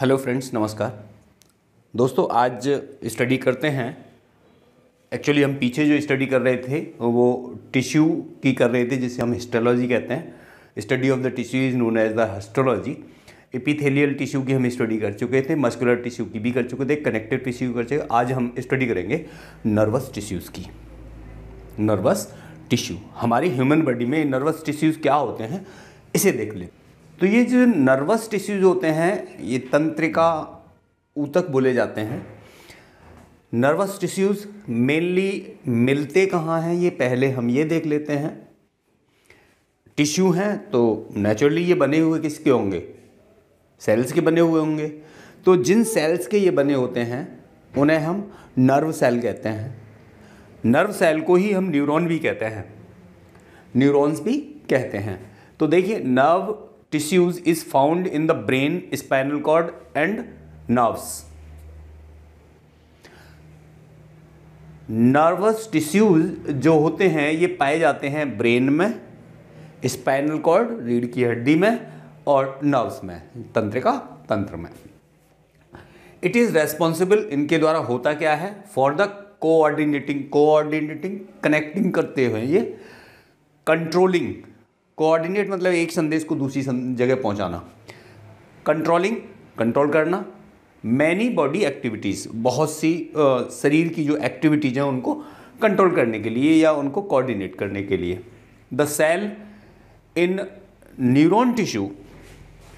hello friends नमस्कार दोस्तों आज स्टडी करते हैं एक्चुअली हम पीछे जो स्टडी कर रहे थे वो टिश्यू की कर रहे थे जिसे हम हिस्टोलॉजी कहते हैं study of the tissue is known as the histology epithelial tissue की हम स्टडी कर चुके थे मस्कुलर टिश्यू की भी कर चुके थे कनेक्टिव टिश्यू कर चुके आज हम स्टडी करेंगे नर्वस टिश्यूज़ की नर्वस टिश्यू हमारी ह्यूमन बॉडी में नर्वस टिश्यूज़ क्या होते हैं इसे देख लेते तो ये जो नर्वस टिश्यूज होते हैं ये तंत्रिका ऊतक बोले जाते हैं नर्वस टिश्यूज मेनली मिलते कहाँ हैं ये पहले हम ये देख लेते हैं टिश्यू हैं तो नेचुरली ये बने हुए किसके होंगे सेल्स के बने हुए होंगे तो जिन सेल्स के ये बने होते हैं उन्हें हम नर्व सेल कहते हैं नर्व सेल को ही हम न्यूरॉन भी कहते हैं न्यूरॉन्स भी कहते हैं तो देखिए nerve tissues is found in the brain spinal cord and nerves nervous tissues जो होते हैं ये पाए जाते हैं ब्रेन में स्पाइनल कॉर्ड रीढ़ की हड्डी में और नर्व्स में तंत्रिका तंत्र में इट इज़ रेस्पॉन्सिबल इनके द्वारा होता क्या है for the coordinating coordinating connecting करते हुए ये कंट्रोलिंग कोऑर्डिनेट मतलब एक संदेश को दूसरी जगह पहुंचाना कंट्रोलिंग कंट्रोल करना मैनी बॉडी एक्टिविटीज़ बहुत सी आ, शरीर की जो एक्टिविटीज़ हैं उनको कंट्रोल करने के लिए या उनको कोऑर्डिनेट करने के लिए the cell in neuron tissue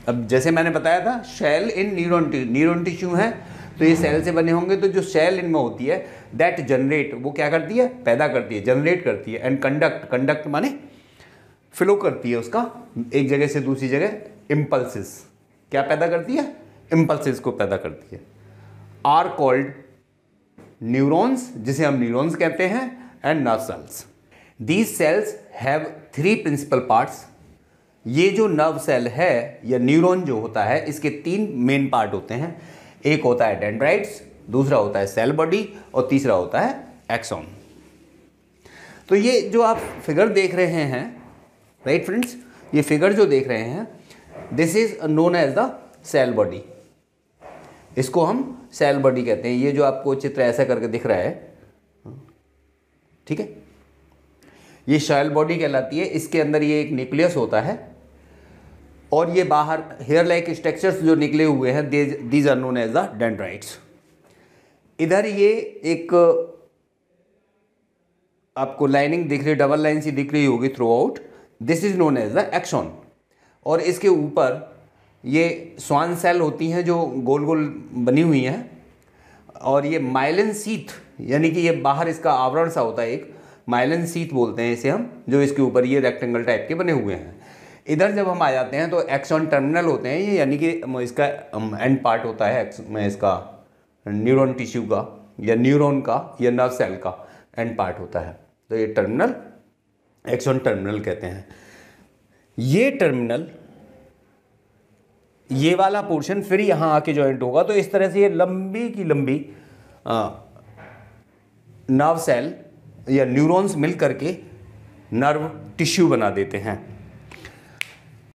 अब जैसे मैंने बताया था cell in neuron neuron tissue हैं तो ये सेल से बने होंगे तो जो सेल इनमें होती है दैट जनरेट वो क्या करती है पैदा करती है जनरेट करती है एंड कंडक्ट कंडक्ट माने फ्लो करती है उसका एक जगह से दूसरी जगह इम्पल्सिस क्या पैदा करती है इम्पल्सिस को पैदा करती है आर कॉल्ड न्यूरॉन्स जिसे हम न्यूरॉन्स कहते हैं and nerve cells these cells have three principal parts ये जो नर्व सेल है या न्यूरॉन जो होता है इसके तीन मेन पार्ट होते हैं एक होता है डेंड्राइट्स दूसरा होता है सेल बॉडी और तीसरा होता है एक्सॉन तो ये जो आप फिगर देख रहे हैं राइट फ्रेंड्स ये फिगर जो देख रहे हैं this is known as the cell body इसको हम सेल बॉडी कहते हैं ये जो आपको चित्र ऐसा करके दिख रहा है ठीक है ये सेल बॉडी कहलाती है इसके अंदर ये एक न्यूक्लियस होता है और ये बाहर हेयर लाइक स्ट्रक्चर्स जो निकले हुए हैं these are known as the dendrites इधर ये एक आपको लाइनिंग दिख रही डबल लाइन सी दिख रही होगी throughout this is known as the axon और इसके ऊपर ये स्वान सेल होती हैं जो गोल गोल बनी हुई हैं और ये माइलन सीथ यानी कि ये बाहर इसका आवरण सा होता है एक माइलन सीथ बोलते हैं इसे हम जो इसके ऊपर ये रेक्टेंगल टाइप के बने हुए हैं इधर जब हम आ जाते हैं तो एक्सॉन टर्मिनल होते हैं ये यानी कि इसका एंड पार्ट होता है इसका न्यूरॉन टिश्यू का या न्यूरॉन का या नर्व सेल का एंड पार्ट होता है तो ये टर्मिनल एक्सॉन टर्मिनल कहते हैं ये टर्मिनल ये वाला पोर्शन फिर यहाँ आके ज्वाइंट होगा तो इस तरह से ये लंबी की लंबी नर्व सेल या न्यूरॉन्स मिल करके नर्व टिश्यू बना देते हैं